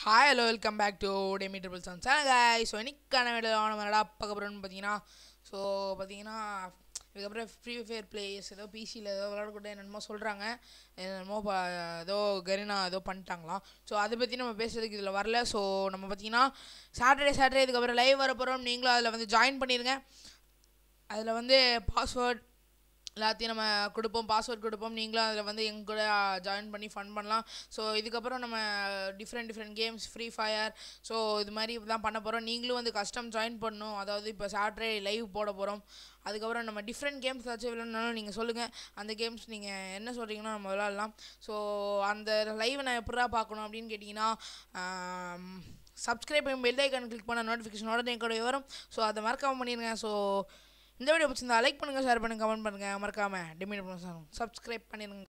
hi hello welcome back to Demi triple sun hi so இன்னைக்கான video நம்ம நல்லா பார்க்க பார்த்தீங்கன்னா ஸோ பார்த்தீங்கன்னா இதுக்கப்புறம் ஃப்ரீ ஃபயர் பிளேயர்ஸ் ஏதோ பிசியில் ஏதோ விளையாடக்கூட என்னென்னமோ சொல்கிறாங்க என்னென்னமோ ஏதோ கரினா ஏதோ பண்ணிட்டாங்களாம் ஸோ அதை பற்றி நம்ம பேசுகிறதுக்கு இதில் வரல ஸோ நம்ம பார்த்தீங்கன்னா சாட்டர்டே சாட்டர்டே இதுக்கப்புறம் லைவ் வர போகிறோம் நீங்களும் அதில் வந்து ஜாயின் பண்ணிடுங்க அதில் வந்து பாஸ்வேர்ட் எல்லாத்தையும் நம்ம கொடுப்போம் பாஸ்வேர்ட் கொடுப்போம் நீங்களும் அதில் வந்து எங்க கூட ஜாயின் பண்ணி ஃபன் பண்ணலாம் ஸோ இதுக்கப்புறம் நம்ம different different games free fire so இது மாதிரி தான் பண்ண போகிறோம் நீங்களும் வந்து கஸ்டம் ஜாயின் பண்ணணும் அதாவது இப்போ சாட்டர்டே லைவ் போட போகிறோம் அதுக்கப்புறம் நம்ம டிஃப்ரெண்ட் கேம்ஸ் ஏதாச்சும் விளையாடணும் நீங்கள் சொல்லுங்கள் அந்த கேம்ஸ் நீங்கள் என்ன சொல்கிறீங்கன்னா நம்ம விளாட்லாம் ஸோ அந்த லைவை நான் எப்படா பார்க்கணும் அப்படின்னு கேட்டிங்கன்னா சப்ஸ்கிரைப் பெல் ஐக்கான் கிளிக் பண்ண நோட்டிஃபிகேஷன் உடனே கூட வரும் ஸோ அதை மறக்காமல் பண்ணிடுங்க ஸோ இந்த வீடியோ பிடிச்சிருந்தா லைக் பண்ணுங்கள் ஷேர் பண்ணுங்கள் கமெண்ட் பண்ணுங்கள் மறக்காமல் டிமிட் பண்ணுங்கள் சப்ஸ்கிரைப் பண்ணிடுங்க